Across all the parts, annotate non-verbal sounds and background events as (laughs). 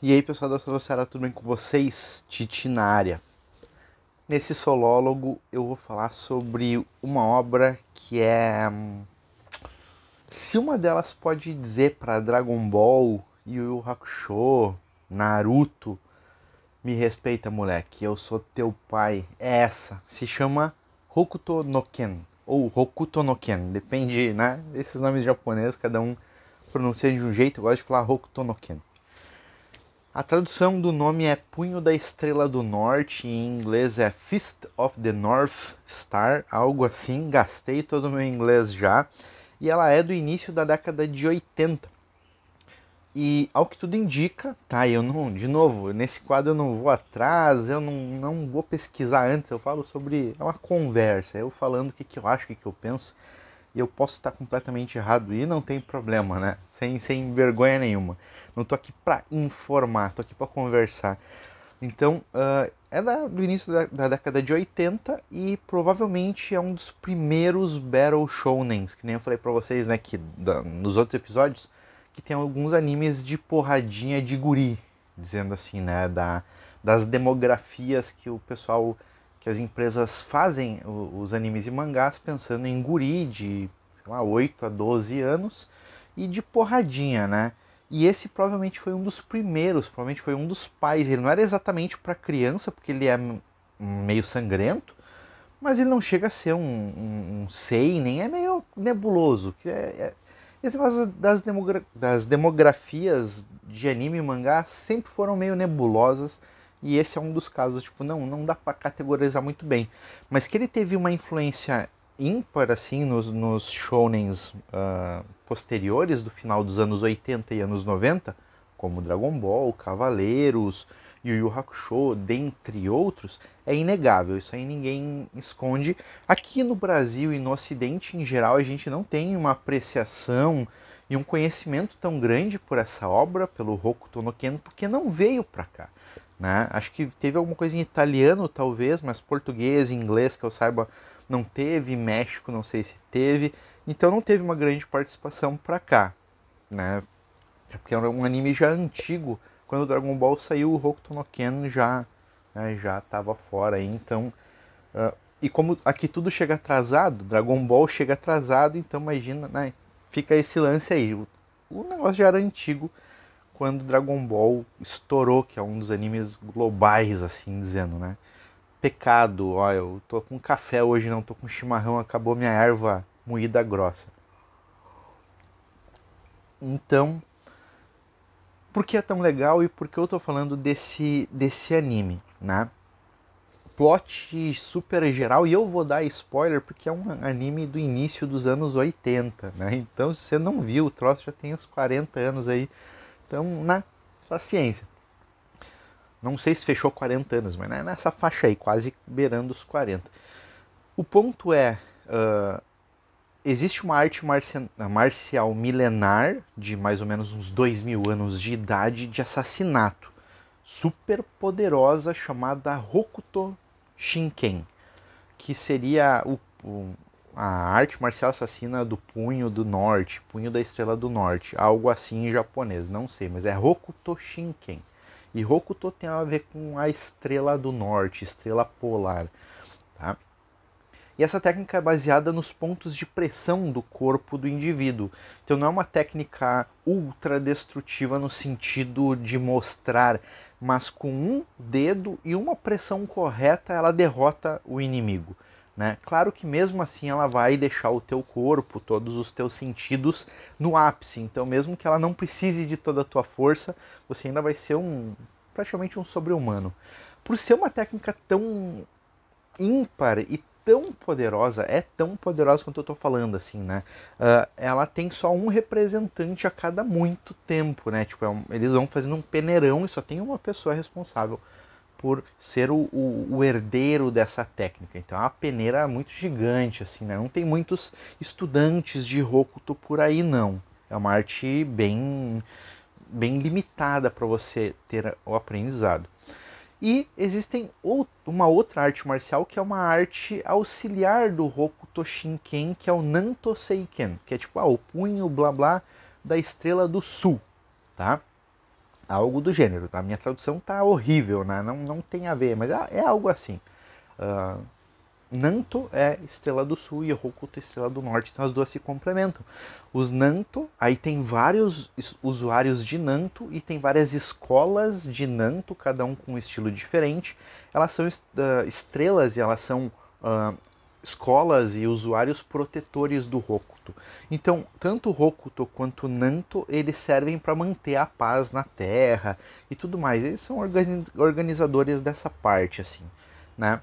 E aí, pessoal da Celocera, tudo bem com vocês? Titi na área. Nesse solólogo eu vou falar sobre uma obra que é. Hum, se uma delas pode dizer para Dragon Ball, Yu Yu Hakusho, Naruto, me respeita, moleque, eu sou teu pai. É essa. Se chama Hokuto no Ken, ou Hokuto no Ken, depende, né? Esses nomes japoneses, cada um pronuncia de um jeito, eu gosto de falar Hokuto no Ken. A tradução do nome é Punho da Estrela do Norte, em inglês é Fist of the North Star, algo assim. Gastei todo o meu inglês já. E ela é do início da década de 80. E ao que tudo indica, tá? Eu não, de novo, nesse quadro eu não vou atrás, eu não, não vou pesquisar antes, eu falo sobre. É uma conversa, eu falando o que, que eu acho, o que, que eu penso eu posso estar completamente errado e não tem problema, né? Sem, sem vergonha nenhuma. Não tô aqui para informar, tô aqui para conversar. Então, uh, é da, do início da, da, década de 80 e provavelmente é um dos primeiros Battle shonens que nem eu falei para vocês, né, que da, nos outros episódios, que tem alguns animes de porradinha de guri, dizendo assim, né, da, das demografias que o pessoal, que as empresas fazem os, os animes e mangás pensando em guri de então há 8 a 12 anos, e de porradinha, né? E esse provavelmente foi um dos primeiros, provavelmente foi um dos pais. Ele não era exatamente para criança, porque ele é meio sangrento, mas ele não chega a ser um, um, um sei, nem é meio nebuloso. Que é, é, esse das, demogra das demografias de anime e mangá sempre foram meio nebulosas. E esse é um dos casos, tipo, não, não dá para categorizar muito bem. Mas que ele teve uma influência ímpar assim nos, nos shounens uh, ah, posteriores do final dos anos 80 e anos 90, como Dragon Ball, Cavaleiros, Yu Yu Hakusho, dentre outros, é inegável, isso aí ninguém esconde. Aqui no Brasil e no Ocidente em geral, a gente não tem uma apreciação e um conhecimento tão grande por essa obra, pelo Hokuto no Ken, porque não veio para cá. Né? Acho que teve alguma coisa em italiano, talvez, mas português inglês que eu saiba não teve, México não sei se teve, então não teve uma grande participação para cá, né? É porque era um anime já antigo, quando o Dragon Ball saiu, o Hokuto no Ken já né, já estava fora, então uh, e como aqui tudo chega atrasado, Dragon Ball chega atrasado, então imagina, né, fica esse lance aí. O, o negócio já era antigo quando Dragon Ball estourou, que é um dos animes globais, assim dizendo, né? pecado, ó, eu tô com café hoje não, tô com chimarrão, acabou minha erva moída grossa. Então, por que é tão legal e por que eu tô falando desse, desse anime, né? Plot super geral, e eu vou dar spoiler porque é um anime do início dos anos 80, né? Então, se você não viu, o troço já tem uns 40 anos aí. Então, na né, paciência. Não sei se fechou 40 anos, mas né, nessa faixa aí, quase beirando os 40. O ponto é: uh, existe uma arte marcial milenar, de mais ou menos uns 2 mil anos de idade, de assassinato, super poderosa, chamada Hokuto Shinken, que seria o, o, a arte marcial assassina do Punho do Norte, Punho da Estrela do Norte, algo assim em japonês, não sei, mas é Hokuto Shinken. E Hokuto tem a ver com a estrela do norte, estrela polar, tá? E essa técnica é baseada nos pontos de pressão do corpo do indivíduo. Então não é uma técnica ultra destrutiva no sentido de mostrar, mas com um dedo e uma pressão correta ela derrota o inimigo. Né? Claro que mesmo assim ela vai deixar o teu corpo, todos os teus sentidos no ápice. Então, mesmo que ela não precise de toda a tua força, você ainda vai ser um praticamente um sobre-humano. Por ser uma técnica tão ímpar e tão poderosa, é tão poderosa quanto eu estou falando, assim, né? Uh, ela tem só um representante a cada muito tempo, né? Tipo, é um, eles vão fazendo um peneirão e só tem uma pessoa responsável por ser o, o, o, herdeiro dessa técnica. Então é uma peneira muito gigante, assim, né? Não tem muitos estudantes de Rokuto por aí, não. É uma arte bem, bem limitada para você ter o aprendizado. E existem uma outra arte marcial que é uma arte auxiliar do Rokuto Shinken, que é o Nanto Seiken, que é tipo ah, o punho blá blá da Estrela do Sul, tá? algo do gênero. Tá? A minha tradução tá horrível, né? não, não tem a ver, mas é, é algo assim. Uh, Nanto é estrela do sul e Hokuto é estrela do norte, então as duas se complementam. Os Nanto, aí tem vários usuários de Nanto e tem várias escolas de Nanto, cada um com um estilo diferente. Elas são ah, estrelas e elas são uh, escolas e usuários protetores do Hokuto. Então, tanto Hokuto quanto Nanto, eles servem para manter a paz na Terra e tudo mais. Eles são organizadores dessa parte, assim, né?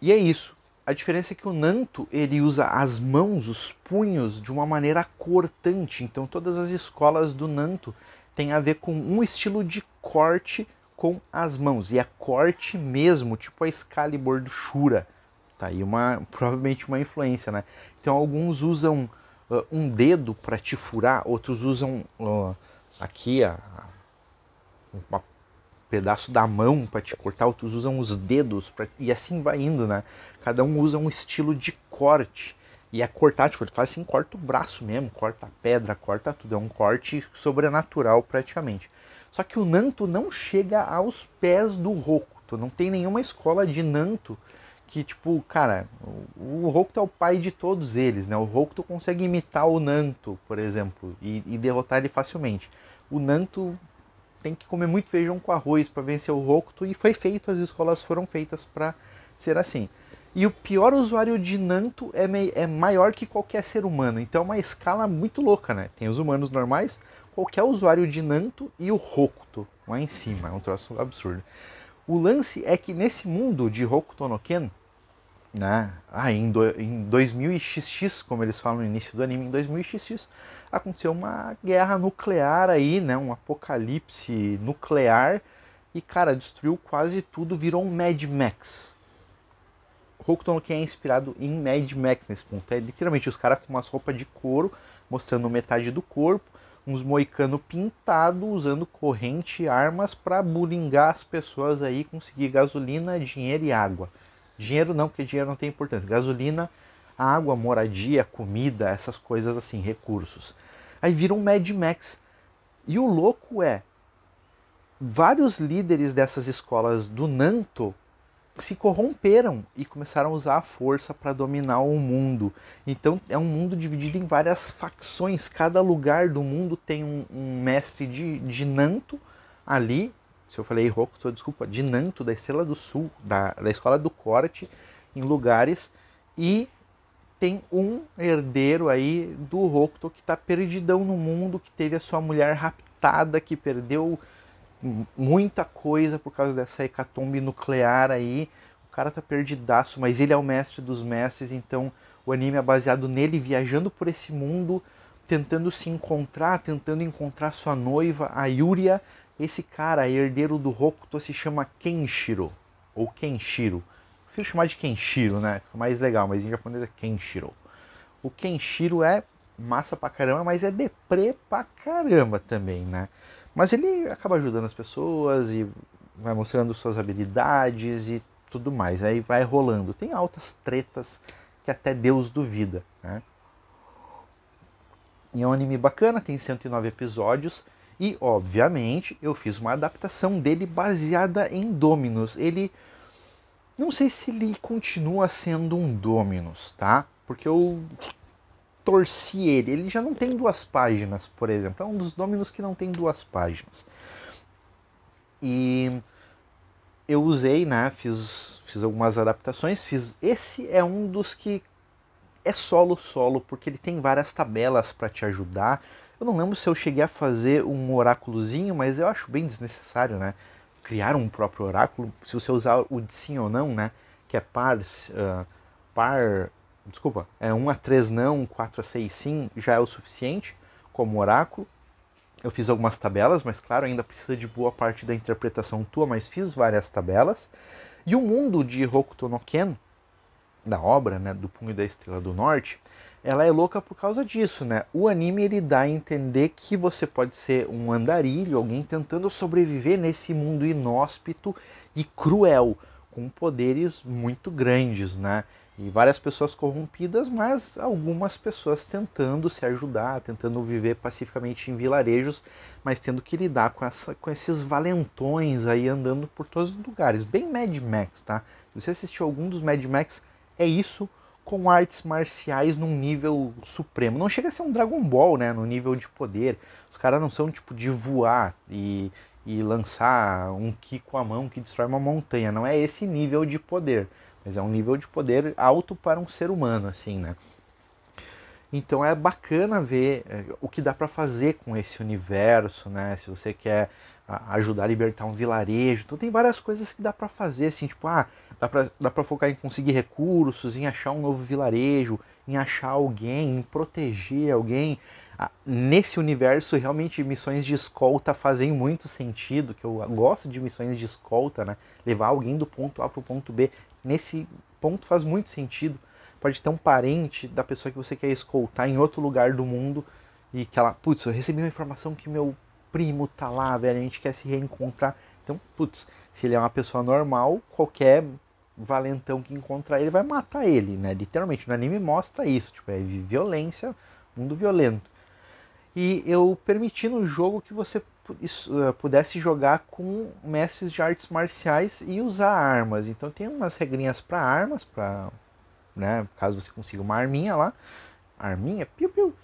E é isso. A diferença é que o Nanto ele usa as mãos, os punhos, de uma maneira cortante. Então, todas as escolas do Nanto têm a ver com um estilo de corte com as mãos. E é corte mesmo, tipo a Excalibur do Shura. Tá aí uma, provavelmente uma influência, né? Então alguns usam uh, um dedo para te furar, outros usam uh, aqui a, ah, a, um pedaço da mão para te cortar, outros usam os dedos pra, e assim vai indo, né? Cada um usa um estilo de corte. E é cortar, tipo, ele faz assim, corta o braço mesmo, corta a pedra, corta tudo. É um corte sobrenatural praticamente. Só que o Nanto não chega aos pés do Roku. Tu não tem nenhuma escola de Nanto que, tipo, cara, o Hokuto é o pai de todos eles, né? O Hokuto consegue imitar o Nanto, por exemplo, e, e derrotar ele facilmente. O Nanto tem que comer muito feijão com arroz para vencer o Hokuto, e foi feito, as escolas foram feitas para ser assim. E o pior usuário de Nanto é, é maior que qualquer ser humano, então é uma escala muito louca, né? Tem os humanos normais, qualquer usuário de Nanto e o Hokuto lá em cima, é um troço absurdo. O lance é que nesse mundo de Hokuto no Ken, né? Ah, em, do, em 2000xx, como eles falam no início do anime, em 2000xx aconteceu uma guerra nuclear aí, né? Um apocalipse nuclear e cara, destruiu quase tudo, virou um Mad Max. Hokuto no Ken é inspirado em Mad Max nesse ponto. É literalmente os caras com umas roupas de couro, mostrando metade do corpo, uns moicano pintado usando corrente e armas para bulingar as pessoas aí conseguir gasolina, dinheiro e água. Dinheiro não, porque dinheiro não tem importância. Gasolina, água, moradia, comida, essas coisas assim, recursos. Aí vira um Mad Max. E o louco é vários líderes dessas escolas do Nanto se corromperam e começaram a usar a força para dominar o mundo. Então é um mundo dividido em várias facções. Cada lugar do mundo tem um, um mestre de, de Nanto ali. Se eu falei Roku, desculpa, de Nanto, da Estrela do Sul, da, da Escola do Corte, em lugares. E tem um herdeiro aí do Hokuto que está perdidão no mundo, que teve a sua mulher raptada, que perdeu muita coisa por causa dessa hecatombe nuclear aí. O cara tá perdidaço, mas ele é o mestre dos mestres, então o anime é baseado nele viajando por esse mundo, tentando se encontrar, tentando encontrar sua noiva, a Yuria. Esse cara, herdeiro do Hokuto, se chama Kenshiro, ou Kenshiro. Prefiro chamar de Kenshiro, né? Fica mais legal, mas em japonês é Kenshiro. O Kenshiro é massa pra caramba, mas é deprê pra caramba também, né? Mas ele acaba ajudando as pessoas e vai mostrando suas habilidades e tudo mais. Aí vai rolando. Tem altas tretas que até Deus duvida. Né? E é um anime bacana, tem 109 episódios. E, obviamente, eu fiz uma adaptação dele baseada em Dominus. Ele. Não sei se ele continua sendo um Dominus, tá? Porque eu torci ele. Ele já não tem duas páginas, por exemplo. É um dos domínios que não tem duas páginas. E eu usei, né? Fiz, fiz algumas adaptações. Fiz. Esse é um dos que é solo solo, porque ele tem várias tabelas para te ajudar. Eu não lembro se eu cheguei a fazer um oráculozinho, mas eu acho bem desnecessário, né? Criar um próprio oráculo, se você usar o de sim ou não, né? Que é par, uh, par desculpa, é 1 a 3 não, 4 a 6 sim, já é o suficiente como oráculo. Eu fiz algumas tabelas, mas claro, ainda precisa de boa parte da interpretação tua, mas fiz várias tabelas. E o mundo de Hokuto no Ken, da obra, né, do Punho da Estrela do Norte, ela é louca por causa disso, né? O anime ele dá a entender que você pode ser um andarilho, alguém tentando sobreviver nesse mundo inóspito e cruel com poderes muito grandes, né? E várias pessoas corrompidas, mas algumas pessoas tentando se ajudar, tentando viver pacificamente em vilarejos, mas tendo que lidar com, essa, com esses valentões aí andando por todos os lugares. Bem Mad Max, tá? Se você assistiu algum dos Mad Max, é isso com artes marciais num nível supremo. Não chega a ser um Dragon Ball, né? No nível de poder. Os caras não são tipo de voar e, e lançar um ki com a mão que destrói uma montanha. Não é esse nível de poder, mas é um nível de poder alto para um ser humano, assim, né? Então é bacana ver é, o que dá para fazer com esse universo, né? Se você quer ajudar a libertar um vilarejo, então tem várias coisas que dá para fazer, assim, tipo, ah, dá para focar em conseguir recursos, em achar um novo vilarejo, em achar alguém, em proteger alguém, nesse universo realmente missões de escolta fazem muito sentido, que eu gosto de missões de escolta, né? Levar alguém do ponto A para o ponto B, nesse ponto faz muito sentido. Pode ter um parente da pessoa que você quer escoltar em outro lugar do mundo e que ela, putz, eu recebi uma informação que meu primo tá lá, velho, a gente quer se reencontrar. Então, putz, se ele é uma pessoa normal, qualquer valentão que encontrar ele vai matar ele, né? Literalmente, no anime é mostra isso, tipo, é violência, mundo violento e eu permiti no jogo que você eh, pudesse jogar com mestres de artes marciais e usar armas. Então tem umas regrinhas para armas, para né, caso você consiga uma arminha lá, arminha, piu piu.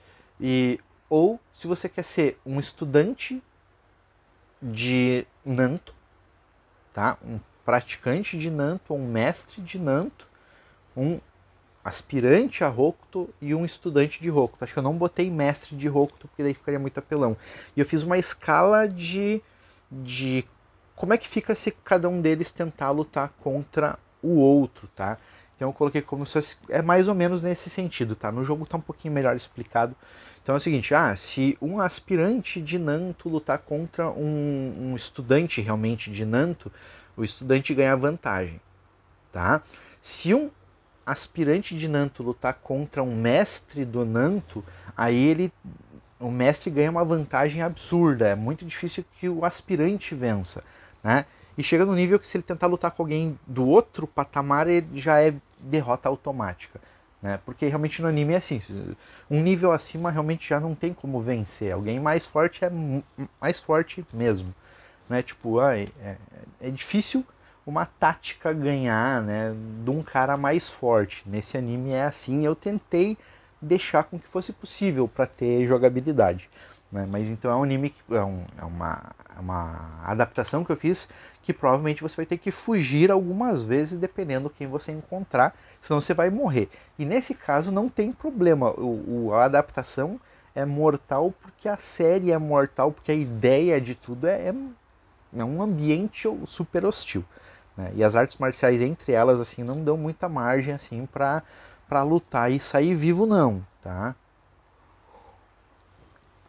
E ou se você quer ser um estudante de Nanto, tá? Um praticante de Nanto, um mestre de Nanto, um aspirante a Rokuto e um estudante de Rokuto. Acho que eu não botei mestre de Rokuto, porque daí ficaria muito apelão. E eu fiz uma escala de, de como é que fica se cada um deles tentar lutar contra o outro, tá? Então eu coloquei como se fosse, é mais ou menos nesse sentido, tá? No jogo tá um pouquinho melhor explicado. Então é o seguinte, ah, se um aspirante de Nanto lutar contra um, um estudante realmente de Nanto, o estudante ganha vantagem, tá? Se um aspirante de Nanto lutar contra um mestre do Nanto, aí ele o mestre ganha uma vantagem absurda. É muito difícil que o aspirante vença, né? E chega no nível que se ele tentar lutar com alguém do outro patamar, ele já é derrota automática, né? Porque realmente no anime é assim, um nível acima realmente já não tem como vencer. Alguém mais forte é mais forte mesmo, né? Tipo, ah, é, é difícil uma tática ganhar, né, de um cara mais forte. Nesse anime é assim, eu tentei deixar com que fosse possível para ter jogabilidade. Né? Mas então é um anime, que, é, um, é uma, é uma adaptação que eu fiz que provavelmente você vai ter que fugir algumas vezes dependendo quem você encontrar, senão você vai morrer. E nesse caso não tem problema, o, o a adaptação é mortal porque a série é mortal, porque a ideia de tudo é, é, é um ambiente super hostil. Né? E as artes marciais entre elas assim não dão muita margem assim para para lutar e sair vivo não, tá?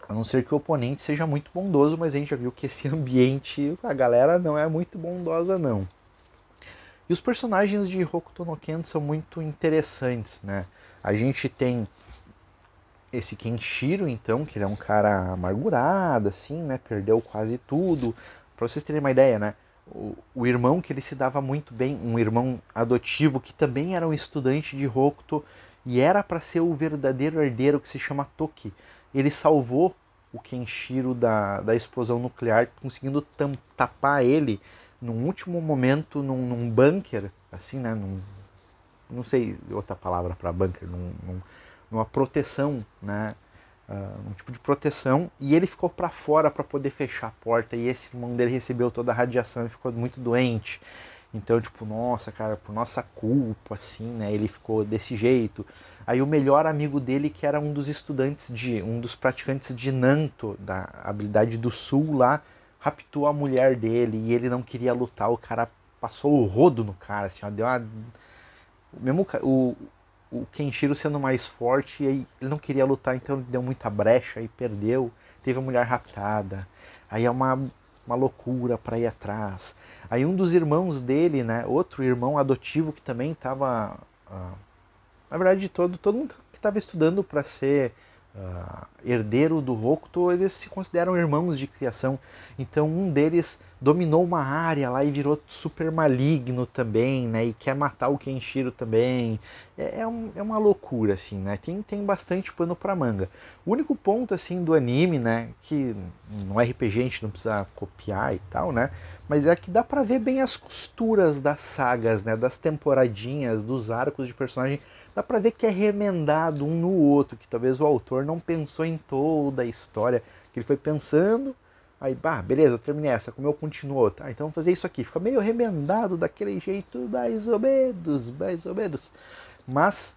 A não ser que o oponente seja muito bondoso, mas a gente já viu que esse (laughs) ambiente, a galera não é muito bondosa não. E os personagens de Hokuto no Ken são muito interessantes, né? A gente tem esse Kenshiro, então, que ele é um cara amargurado, assim, né? Perdeu quase tudo. Pra vocês terem uma ideia, né? o, irmão que ele se dava muito bem, um irmão adotivo que também era um estudante de Rokuto e era para ser o verdadeiro herdeiro que se chama Toki. Ele salvou o Kenshiro da, da explosão nuclear, conseguindo tam, tapar ele num último momento num, num bunker, assim, né? Num, não sei outra palavra para bunker, num, num, numa proteção, né? Ah, um tipo de proteção, e ele ficou para fora para poder fechar a porta, e esse irmão dele recebeu toda a radiação e ficou muito doente. Então, tipo, nossa, cara, por nossa culpa, assim, né? Ele ficou desse jeito. Aí o melhor amigo dele, que era um dos estudantes de, um dos praticantes de Nanto, da habilidade do Sul lá, raptou a mulher dele e ele não queria lutar. O cara passou o rodo no cara, assim, ó, deu uma. O mesmo o, o Kenshiro sendo mais forte, ele não queria lutar, então ele deu muita brecha e perdeu. Teve a mulher raptada. Aí é uma, uma loucura para ir atrás. Aí um dos irmãos dele, né, outro irmão adotivo que também estava, uh, ah, na verdade, todo todo mundo que estava estudando para ser uh, herdeiro do Hokuto, eles se consideram irmãos de criação. Então um deles dominou uma área lá e virou super maligno também, né? E quer matar o Kenshiro também. É, é, um, é uma loucura, assim, né? Tem, tem bastante pano pra manga. O único ponto, assim, do anime, né? Que no RPG a gente não precisa copiar e tal, né? Mas é que dá pra ver bem as costuras das sagas, né? Das temporadinhas, dos arcos de personagem. Dá pra ver que é remendado um no outro, que talvez o autor não pensou em toda a história, que ele foi pensando Aí, bah, beleza, eu terminei essa, como eu continuo outra. Ah, então vou fazer isso aqui. Fica meio remendado daquele jeito, mais ou menos, mais ou menos. Mas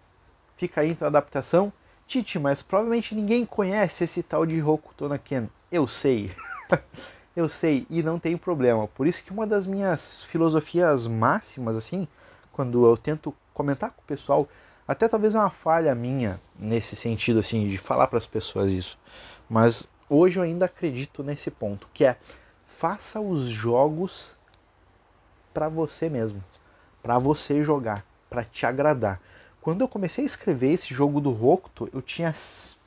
fica aí então a adaptação. Titi, mas provavelmente ninguém conhece esse tal de Hokuto Ken. Eu sei. (laughs) eu sei e não tem problema. Por isso que uma das minhas filosofias máximas assim, quando eu tento comentar com o pessoal, até talvez é uma falha minha nesse sentido assim de falar para as pessoas isso, mas hoje eu ainda acredito nesse ponto, que é faça os jogos para você mesmo, para você jogar, para te agradar. Quando eu comecei a escrever esse jogo do Rokuto, eu tinha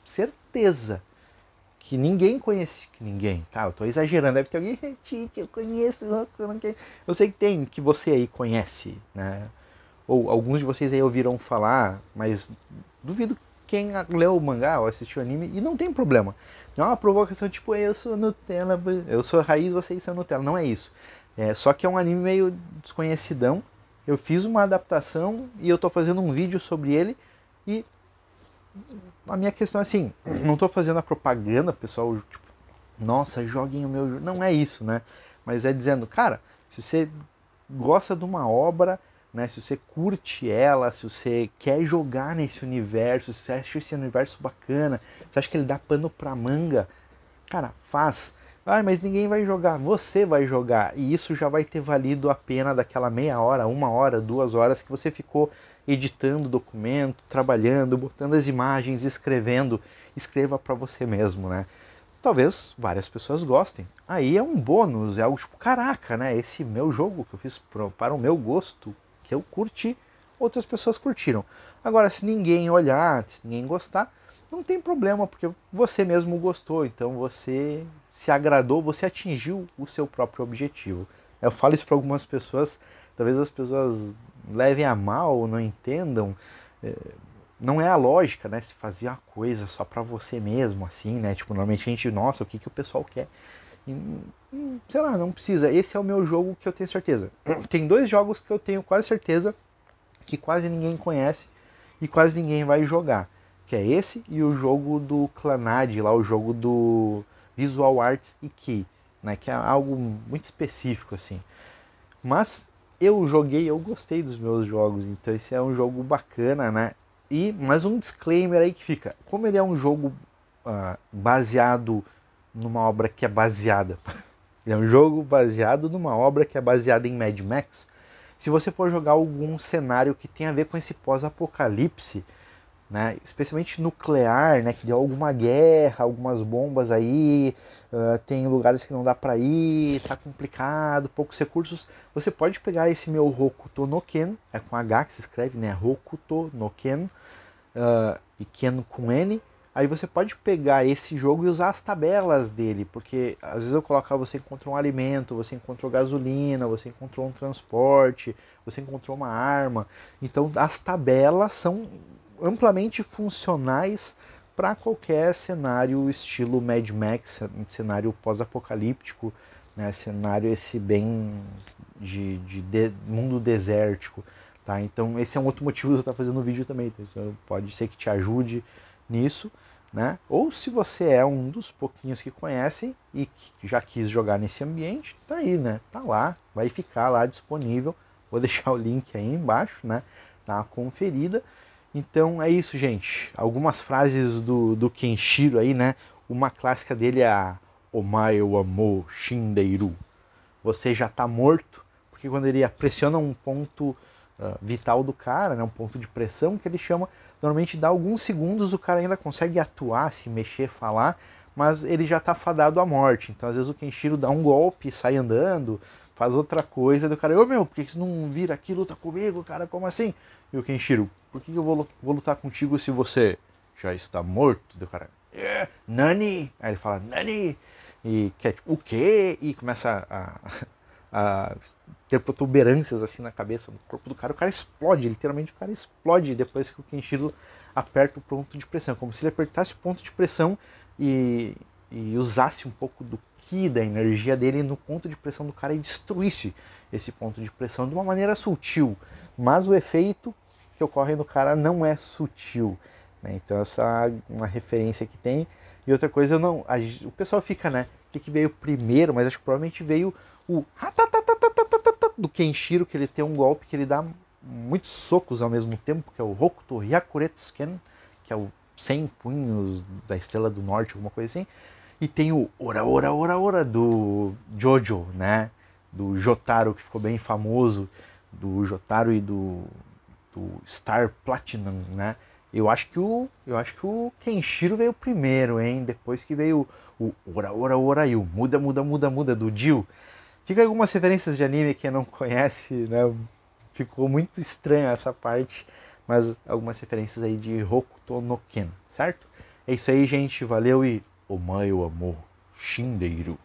certeza que ninguém conhece, que ninguém, tá? Eu tô exagerando, deve ter alguém, que eu conheço, eu sei que tem, que você aí conhece, né? Ou alguns de vocês aí ouviram falar, mas duvido quem leu o mangá ou assistiu o anime, e não tem problema. Não é uma provocação tipo, eu sou Nutella, eu sou raiz, vocês são Nutella. Não é isso. É, só que é um anime meio desconhecidão. Eu fiz uma adaptação e eu tô fazendo um vídeo sobre ele. E a minha questão é assim, não tô fazendo a propaganda, pessoal, tipo, nossa, joguem o meu. Não é isso, né? Mas é dizendo, cara, se você gosta de uma obra, né? Se você curte ela, se você quer jogar nesse universo, se você acha esse universo bacana, se acha que ele dá pano pra manga, cara, faz. Ah, mas ninguém vai jogar, você vai jogar. E isso já vai ter valido a pena daquela meia hora, uma hora, duas horas que você ficou editando documento, trabalhando, botando as imagens, escrevendo. Escreva para você mesmo, né? Talvez várias pessoas gostem. Aí é um bônus, é algo tipo, caraca, né? Esse meu jogo que eu fiz para o meu gosto, que eu curti, outras pessoas curtiram. Agora, se ninguém olhar, se ninguém gostar, não tem problema, porque você mesmo gostou, então você se agradou, você atingiu o seu próprio objetivo. Eu falo isso para algumas pessoas, talvez as pessoas levem a mal, não entendam. É, não é a lógica, né? Se fazer a coisa só para você mesmo, assim, né? Tipo, normalmente a gente, nossa, o que, que o pessoal quer? E, hum, sei lá, não precisa. Esse é o meu jogo que eu tenho certeza. (clears throat) Tem dois jogos que eu tenho quase certeza que quase ninguém conhece e quase ninguém vai jogar. Que é esse e o jogo do Clanad, lá o jogo do Visual Arts e Key, né? Que é algo muito específico, assim. Mas eu joguei, eu gostei dos meus jogos, então esse é um jogo bacana, né? E mais um disclaimer aí que fica. Como ele é um jogo uh, baseado numa obra que é baseada. (laughs) é um jogo baseado numa obra que é baseada em Mad Max. Se você for jogar algum cenário que tem a ver com esse pós-apocalipse, né, especialmente nuclear, né, que deu alguma guerra, algumas bombas aí, uh, tem lugares que não dá para ir, tá complicado, poucos recursos. Você pode pegar esse meu Hokuto no Ken, é com H que se escreve, né, Hokuto no Ken, uh, e Ken com N, Aí você pode pegar esse jogo e usar as tabelas dele, porque às vezes eu coloco, você encontrou um alimento, você encontrou gasolina, você encontrou um transporte, você encontrou uma arma. Então as tabelas são amplamente funcionais para qualquer cenário estilo Mad Max, cenário pós-apocalíptico, né? cenário esse bem de, de, de mundo desértico. Tá? Então esse é um outro motivo de eu estar fazendo o vídeo também. Então, pode ser que te ajude nisso, né? Ou se você é um dos pouquinhos que conhecem e que já quis jogar nesse ambiente, tá aí, né? Tá lá, vai ficar lá disponível. Vou (laughs) deixar o link aí embaixo, né? Dá uma conferida. Então é isso, gente. Algumas frases do, do Kenshiro aí, né? Uma clássica dele é O Omae Amor shindeiru. Você já tá morto, porque quando ele pressiona um ponto uh, vital do cara, né? Um ponto de pressão que ele chama Normalmente dá alguns segundos, o cara ainda consegue atuar, se mexer, falar, mas ele já está fadado à morte. Então, às vezes, o Kenshiro dá um golpe, sai andando, faz outra coisa, e o cara, ô meu, por que você não vira aqui luta comigo, cara? Como assim? E o Kenshiro, por que eu vou, lutar contigo se você já está morto? E o cara, yeah, é, Nani! Aí ele fala, Nani! E quer, tipo, o quê? E começa a, (laughs) a, a ter protuberâncias assim na cabeça, no corpo do cara, o cara explode, literalmente o cara explode depois que o Kenshiro aperta o ponto de pressão, como se ele apertasse o ponto de pressão e, e usasse um pouco do ki, da energia dele no ponto de pressão do cara e destruísse esse ponto de pressão de uma maneira sutil, mas o efeito que ocorre no cara não é sutil, né? então essa é uma referência que tem, e outra coisa, eu não. A, o pessoal fica, né? O que, veio primeiro, mas acho que provavelmente veio o do Kenshiro que ele tem um golpe que ele dá muitos socos ao mesmo tempo, que é o Hokuto Hyakuretsuken, que é o 100 punhos da Estrela do Norte, alguma coisa assim. E tem o Ora Ora Ora Ora do Jojo, né? Do Jotaro, que ficou bem famoso, do Jotaro e do, do Star Platinum, né? Eu acho que o eu acho que o Kenshiro veio primeiro, hein? Depois que veio o Ora Ora Ora e o Muda Muda Muda Muda do Jill. Fica algumas referências de anime que não conhece, né? Ficou muito estranha essa parte, mas algumas referências aí de Hokuto no Ken, certo? É isso aí, gente. Valeu e o maior amor. Shindeiro.